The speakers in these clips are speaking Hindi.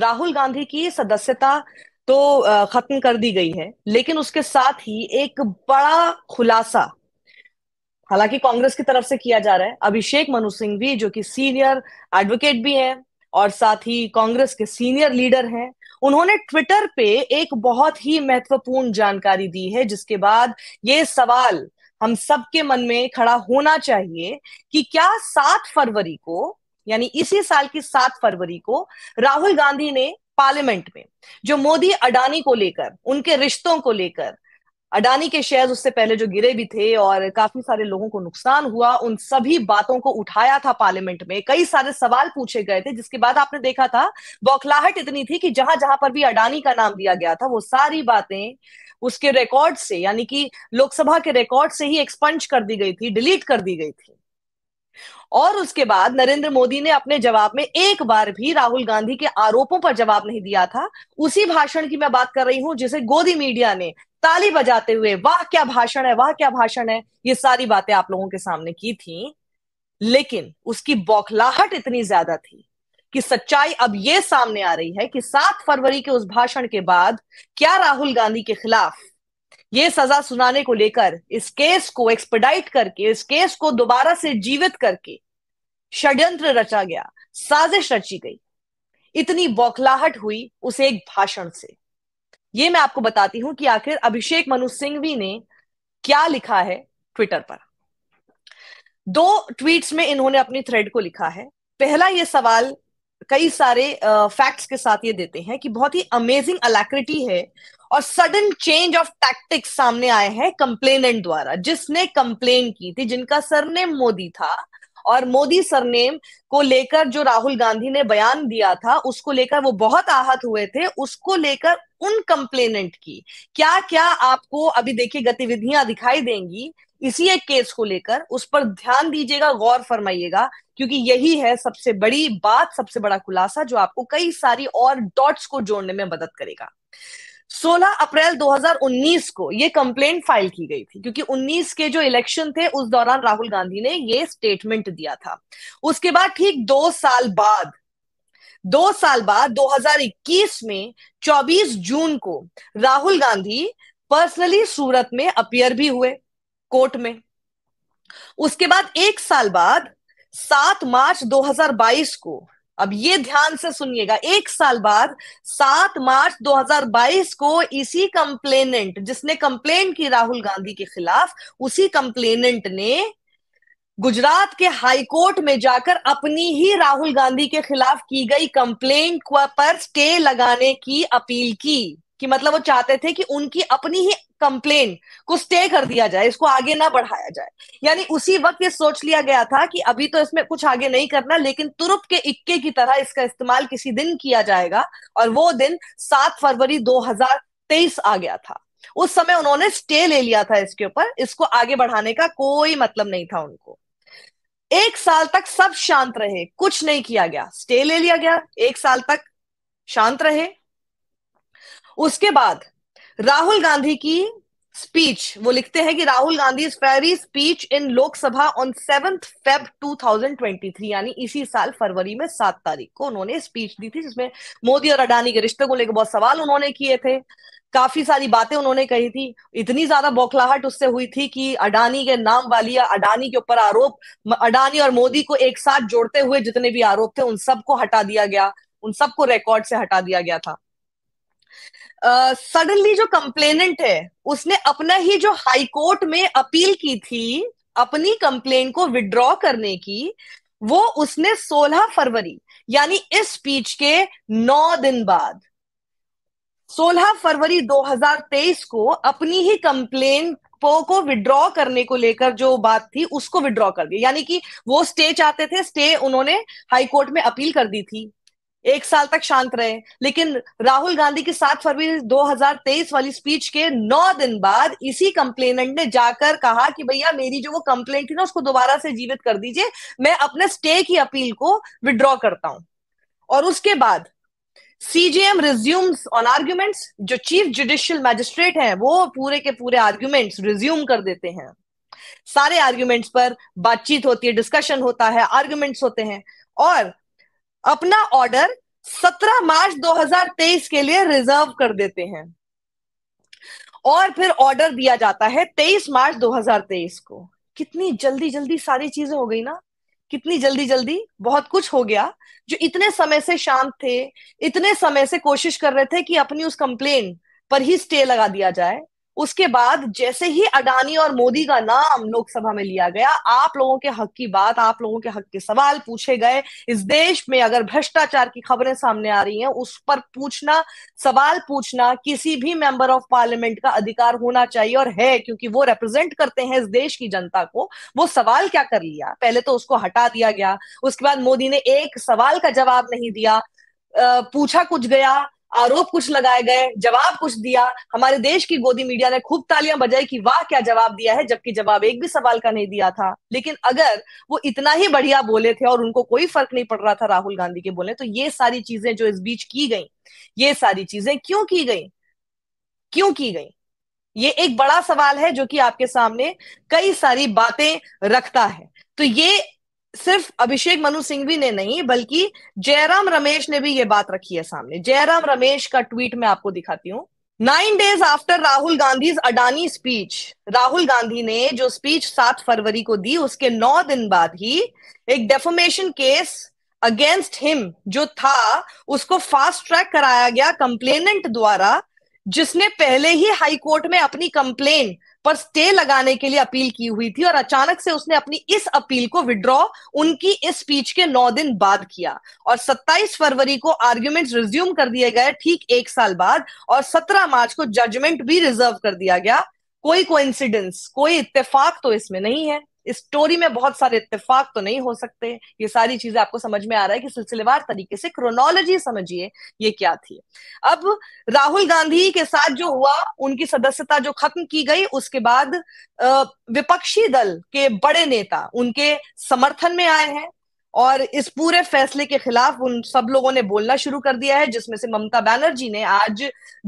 राहुल गांधी की सदस्यता तो खत्म कर दी गई है लेकिन उसके साथ ही एक बड़ा खुलासा हालांकि कांग्रेस की तरफ से किया जा रहा है अभिषेक मनु सिंघवी जो कि सीनियर एडवोकेट भी हैं और साथ ही कांग्रेस के सीनियर लीडर हैं उन्होंने ट्विटर पे एक बहुत ही महत्वपूर्ण जानकारी दी है जिसके बाद ये सवाल हम सबके मन में खड़ा होना चाहिए कि क्या सात फरवरी को यानी इसी साल की सात फरवरी को राहुल गांधी ने पार्लियामेंट में जो मोदी अडानी को लेकर उनके रिश्तों को लेकर अडानी के शेयर उससे पहले जो गिरे भी थे और काफी सारे लोगों को नुकसान हुआ उन सभी बातों को उठाया था पार्लियामेंट में कई सारे सवाल पूछे गए थे जिसके बाद आपने देखा था बौखलाहट इतनी थी कि जहां जहां पर भी अडानी का नाम दिया गया था वो सारी बातें उसके रिकॉर्ड से यानी कि लोकसभा के रिकॉर्ड से ही एक्सपंज कर दी गई थी डिलीट कर दी गई थी और उसके बाद नरेंद्र मोदी ने अपने जवाब में एक बार भी राहुल गांधी के आरोपों पर जवाब नहीं दिया था उसी भाषण की मैं बात कर रही हूं जिसे गोदी मीडिया ने ताली बजाते हुए वाह क्या भाषण है वाह क्या भाषण है ये सारी बातें आप लोगों के सामने की थी लेकिन उसकी बौखलाहट इतनी ज्यादा थी कि सच्चाई अब ये सामने आ रही है कि सात फरवरी के उस भाषण के बाद क्या राहुल गांधी के खिलाफ ये सजा सुनाने को लेकर इस केस को एक्सपेडाइट करके इस केस को दोबारा से जीवित करके षड्यंत्र रचा गया साजिश रची गई इतनी बौखलाहट हुई उस एक भाषण से ये मैं आपको बताती हूं कि आखिर अभिषेक मनु सिंघवी ने क्या लिखा है ट्विटर पर दो ट्वीट्स में इन्होंने अपनी थ्रेड को लिखा है पहला ये सवाल कई सारे फैक्ट्स के साथ ये देते हैं कि बहुत ही अमेजिंग अलैक्रिटी है और सडन चेंज ऑफ टैक्टिक्स सामने आए हैं कंप्लेनेंट द्वारा जिसने कंप्लेन की थी जिनका सरनेम मोदी था और मोदी सरनेम को लेकर जो राहुल गांधी ने बयान दिया था उसको लेकर वो बहुत आहत हुए थे उसको लेकर उन कंप्लेनेंट की क्या क्या आपको अभी देखिए गतिविधियां दिखाई देंगी इसी एक केस को लेकर उस पर ध्यान दीजिएगा गौर फरमाइएगा क्योंकि यही है सबसे बड़ी बात सबसे बड़ा खुलासा जो आपको कई सारी और डॉट्स को जोड़ने में मदद करेगा 16 अप्रैल 2019 को ये कंप्लेंट फाइल की गई थी क्योंकि 19 के जो इलेक्शन थे उस दौरान राहुल गांधी ने ये स्टेटमेंट दिया था उसके बाद ठीक दो साल बाद दो साल बाद 2021 में 24 जून को राहुल गांधी पर्सनली सूरत में अपियर भी हुए कोर्ट में उसके बाद एक साल बाद सात मार्च 2022 को अब ये ध्यान से सुनिएगा एक साल बाद सात मार्च 2022 को इसी कंप्लेनेंट जिसने कंप्लेन की राहुल गांधी के खिलाफ उसी कंप्लेनेंट ने गुजरात के हाईकोर्ट में जाकर अपनी ही राहुल गांधी के खिलाफ की गई कंप्लेंट पर स्टे लगाने की अपील की कि मतलब वो चाहते थे कि उनकी अपनी ही कंप्लेन को स्टे कर दिया जाए इसको आगे ना बढ़ाया जाए यानी उसी वक्त ये सोच लिया गया था कि अभी तो इसमें कुछ आगे नहीं करना लेकिन तुरुप के इक्के की तरह इसका इस्तेमाल किसी दिन किया जाएगा और वो दिन सात फरवरी 2023 आ गया था उस समय उन्होंने स्टे ले लिया था इसके ऊपर इसको आगे बढ़ाने का कोई मतलब नहीं था उनको एक साल तक सब शांत रहे कुछ नहीं किया गया स्टे ले लिया गया एक साल तक शांत रहे उसके बाद राहुल गांधी की स्पीच वो लिखते हैं कि Rahul Gandhi fiery speech in Lok Sabha on seventh Feb 2023 यानी इसी साल फरवरी में सात तारीख को उन्होंने स्पीच दी थी जिसमें मोदी और अडानी के रिश्ते को लेकर बहुत सवाल उन्होंने किए थे काफी सारी बातें उन्होंने कही थी इतनी ज्यादा बौखलाहट उससे हुई थी कि अडानी के नाम वाली या अडानी के ऊपर आरोप अडानी और मोदी को एक साथ जोड़ते हुए जितने भी आरोप थे उन सबको हटा दिया गया उन सबको रिकॉर्ड से हटा दिया गया था सडनली uh, जो कंप्लेनेंट है उसने अपना ही जो हाई कोर्ट में अपील की थी अपनी कंप्लेन को विड्रॉ करने की वो उसने 16 फरवरी यानी इस स्पीच के नौ दिन बाद 16 फरवरी 2023 को अपनी ही कंप्लेन पो को विड्रॉ करने को लेकर जो बात थी उसको विड्रॉ कर दी यानी कि वो स्टे चाहते थे स्टे उन्होंने हाई कोर्ट में अपील कर दी थी एक साल तक शांत रहे लेकिन राहुल गांधी की सात फरवरी 2023 वाली स्पीच के नौ दिन बाद इसी कंप्लेनेंट ने जाकर कहा कि भैया मेरी जो वो कंप्लेंट थी ना उसको दोबारा से जीवित कर दीजिए मैं अपने स्टे की अपील को विड्रॉ करता हूं और उसके बाद सीजीएम रिज्यूम्स ऑन आर्ग्यूमेंट्स जो चीफ जुडिशियल मैजिस्ट्रेट हैं वो पूरे के पूरे आर्ग्यूमेंट्स रिज्यूम कर देते हैं सारे आर्ग्यूमेंट्स पर बातचीत होती है डिस्कशन होता है आर्ग्यूमेंट्स होते हैं और अपना ऑर्डर 17 मार्च 2023 के लिए रिजर्व कर देते हैं और फिर ऑर्डर दिया जाता है 23 मार्च 2023 को कितनी जल्दी जल्दी सारी चीजें हो गई ना कितनी जल्दी जल्दी बहुत कुछ हो गया जो इतने समय से शांत थे इतने समय से कोशिश कर रहे थे कि अपनी उस कंप्लेन पर ही स्टे लगा दिया जाए उसके बाद जैसे ही अडानी और मोदी का नाम लोकसभा में लिया गया आप लोगों के हक की बात आप लोगों के हक के सवाल पूछे गए इस देश में अगर भ्रष्टाचार की खबरें सामने आ रही हैं उस पर पूछना सवाल पूछना किसी भी मेंबर ऑफ पार्लियामेंट का अधिकार होना चाहिए और है क्योंकि वो रिप्रेजेंट करते हैं इस देश की जनता को वो सवाल क्या कर लिया पहले तो उसको हटा दिया गया उसके बाद मोदी ने एक सवाल का जवाब नहीं दिया पूछा कुछ गया आरोप कुछ लगाए गए जवाब कुछ दिया हमारे देश की गोदी मीडिया ने खूब तालियां बजाई कि वाह क्या जवाब दिया है जबकि जवाब एक भी सवाल का नहीं दिया था लेकिन अगर वो इतना ही बढ़िया बोले थे और उनको कोई फर्क नहीं पड़ रहा था राहुल गांधी के बोले तो ये सारी चीजें जो इस बीच की गई ये सारी चीजें क्यों की गई क्यों की गई ये एक बड़ा सवाल है जो कि आपके सामने कई सारी बातें रखता है तो ये सिर्फ अभिषेक मनु सिंह भी ने नहीं बल्कि जयराम रमेश ने भी ये बात रखी है सामने जयराम रमेश का ट्वीट मैं आपको दिखाती हूँ nine days after Rahul Gandhi Adani speech Rahul Gandhi ने जो स्पीच सात फरवरी को दी उसके नौ दिन बाद ही एक डेफोमेशन केस अगेंस्ट हिम जो था उसको फास्ट ट्रैक कराया गया कंप्लेनेंट द्वारा जिसने पहले ही हाई कोर्ट में अपनी कंप्लेन पर स्टे लगाने के लिए अपील की हुई थी और अचानक से उसने अपनी इस अपील को विड्रॉ उनकी इस स्पीच के नौ दिन बाद किया और 27 फरवरी को आर्ग्यूमेंट रिज्यूम कर दिए गए ठीक एक साल बाद और 17 मार्च को जजमेंट भी रिजर्व कर दिया गया कोई कोइंसिडेंस कोई इत्तेफाक तो इसमें नहीं है स्टोरी में बहुत सारे इतफाक तो नहीं हो सकते ये सारी चीजें आपको समझ में आ रहा है कि सिलसिलेवार तरीके से क्रोनोलॉजी समझिए ये क्या थी अब राहुल गांधी के साथ जो हुआ उनकी सदस्यता जो खत्म की गई उसके बाद विपक्षी दल के बड़े नेता उनके समर्थन में आए हैं और इस पूरे फैसले के खिलाफ उन सब लोगों ने बोलना शुरू कर दिया है जिसमें से ममता बनर्जी ने आज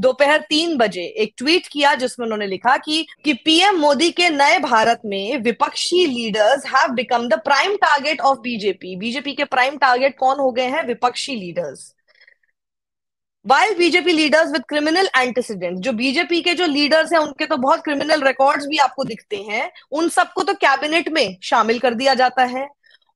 दोपहर तीन बजे एक ट्वीट किया जिसमें उन्होंने लिखा कि कि पीएम मोदी के नए भारत में विपक्षी leaders have become the prime target of BJP BJP के प्राइम टारगेट कौन हो गए हैं विपक्षी leaders while BJP leaders with criminal antecedent जो बीजेपी के जो लीडर्स हैं उनके तो बहुत क्रिमिनल रिकॉर्ड्स भी आपको दिखते हैं उन सबको तो कैबिनेट में शामिल कर दिया जाता है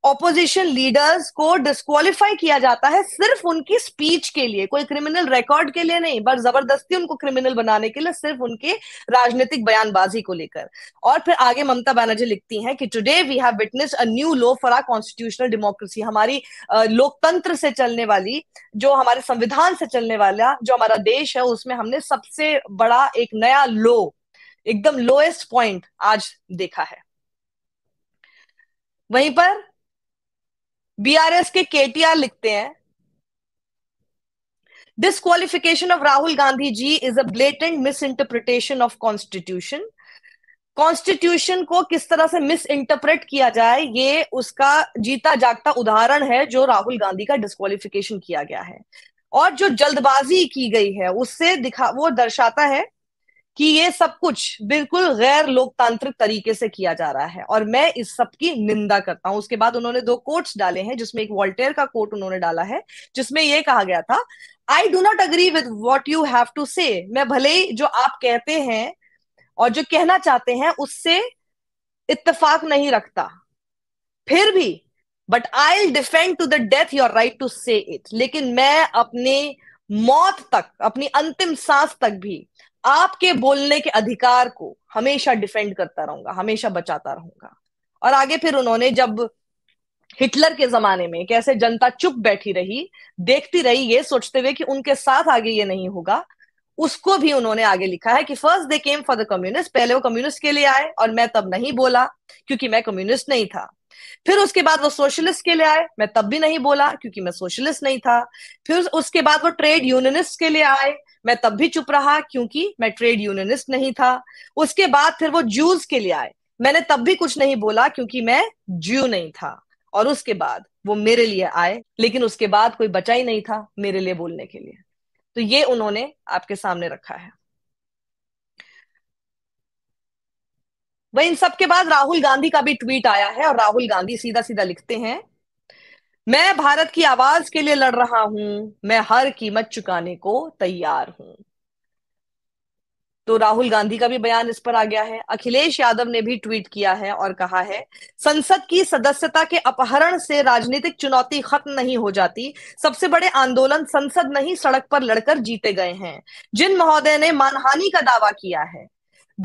ऑपोजिशन लीडर्स को डिस्कालीफाई किया जाता है सिर्फ उनकी स्पीच के लिए कोई क्रिमिनल रिकॉर्ड के लिए नहीं बट जबरदस्ती उनको क्रिमिनल बनाने के लिए सिर्फ उनके राजनीतिक बयानबाजी को लेकर और फिर आगे ममता बनर्जी लिखती हैं कि today we have witness a new law for our constitutional democracy हमारी लोकतंत्र से चलने वाली जो हमारे संविधान से चलने वाला जो हमारा देश है उसमें हमने सबसे बड़ा एक नया लो एकदम लोएस्ट पॉइंट आज देखा है वहीं पर बीआरएस के केटीआर लिखते हैं of Rahul Gandhi ji is a blatant misinterpretation of constitution constitution को किस तरह से मिस इंटरप्रेट किया जाए ये उसका जीता जागता उदाहरण है जो राहुल गांधी का डिस्कालिफिकेशन किया गया है और जो जल्दबाजी की गई है उससे दिखा वो दर्शाता है कि ये सब कुछ बिल्कुल गैर लोकतांत्रिक तरीके से किया जा रहा है और मैं इस सब की निंदा करता हूं उसके बाद उन्होंने दो कोट्स डाले हैं जिसमें एक वॉल्टेयर का कोट उन्होंने डाला है जिसमें यह कहा गया था I do not agree with what you have to say मैं भले ही जो आप कहते हैं और जो कहना चाहते हैं उससे इतफाक नहीं रखता फिर भी but I defend to the death your right to say it लेकिन मैं अपने मौत तक अपनी अंतिम सांस तक भी आपके बोलने के अधिकार को हमेशा डिफेंड करता रहूंगा हमेशा बचाता रहूंगा और आगे फिर उन्होंने जब हिटलर के जमाने में कैसे जनता चुप बैठी रही देखती रही ये सोचते हुए कि उनके साथ आगे ये नहीं होगा उसको भी उन्होंने आगे लिखा है कि first they came for the communist पहले वो कम्युनिस्ट के लिए आए और मैं तब नहीं बोला क्योंकि मैं कम्युनिस्ट नहीं था फिर उसके बाद वो सोशलिस्ट के लिए आए मैं तब भी नहीं बोला क्योंकि मैं सोशलिस्ट नहीं था फिर उसके बाद वो ट्रेड यूनियनिस्ट के लिए आए मैं तब भी चुप रहा क्योंकि मैं ट्रेड यूनियनिस्ट नहीं था उसके बाद फिर वो ज्यूज के लिए आए मैंने तब भी कुछ नहीं बोला क्योंकि मैं ज्यू नहीं था और उसके बाद वो मेरे लिए आए लेकिन उसके बाद कोई बचा ही नहीं था मेरे लिए बोलने के लिए तो ये उन्होंने आपके सामने रखा है वही इन सब के बाद राहुल गांधी का भी ट्वीट आया है और राहुल गांधी सीधा सीधा लिखते हैं मैं भारत की आवाज के लिए लड़ रहा हूं मैं हर कीमत चुकाने को तैयार हूं तो राहुल गांधी का भी बयान इस पर आ गया है अखिलेश यादव ने भी ट्वीट किया है और कहा है संसद की सदस्यता के अपहरण से राजनीतिक चुनौती खत्म नहीं हो जाती सबसे बड़े आंदोलन संसद नहीं सड़क पर लड़कर जीते गए हैं जिन महोदय ने मानहानि का दावा किया है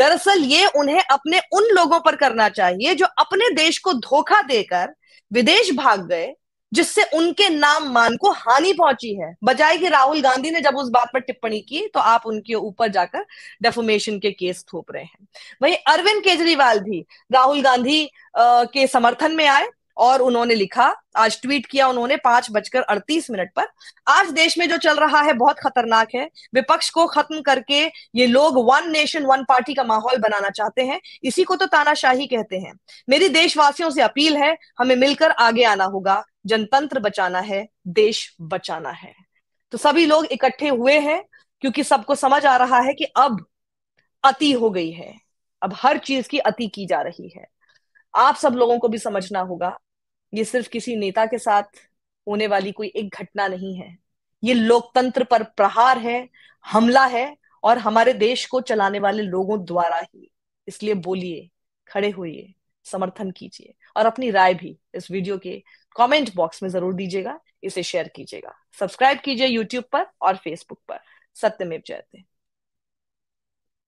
दरअसल ये उन्हें अपने उन लोगों पर करना चाहिए जो अपने देश को धोखा देकर विदेश भाग गए जिससे उनके नाम मान को हानि पहुंची है बजाय कि राहुल गांधी ने जब उस बात पर टिप्पणी की तो आप उनके ऊपर जाकर डेफोमेशन के केस थोप रहे हैं वहीं अरविंद केजरीवाल भी राहुल गांधी के समर्थन में आए और उन्होंने लिखा आज ट्वीट किया उन्होंने पांच बजकर अड़तीस मिनट पर आज देश में जो चल रहा है बहुत खतरनाक है विपक्ष को खत्म करके ये लोग वन नेशन वन पार्टी का माहौल बनाना चाहते हैं इसी को तो तानाशाही कहते हैं मेरी देशवासियों से अपील है हमें मिलकर आगे आना होगा जनतंत्र बचाना है देश बचाना है तो सभी लोग इकट्ठे हुए हैं क्योंकि सबको समझ आ रहा है कि अब अति हो गई है अब हर चीज की अति की जा रही है आप सब लोगों को भी समझना होगा ये सिर्फ किसी नेता के साथ होने वाली कोई एक घटना नहीं है ये लोकतंत्र पर प्रहार है हमला है और हमारे देश को चलाने वाले लोगों द्वारा ही इसलिए बोलिए खड़े होइए समर्थन कीजिए और अपनी राय भी इस वीडियो के कमेंट बॉक्स में जरूर दीजिएगा इसे शेयर कीजिएगा सब्सक्राइब कीजिए यूट्यूब पर और फेसबुक पर सत्यमेव जयते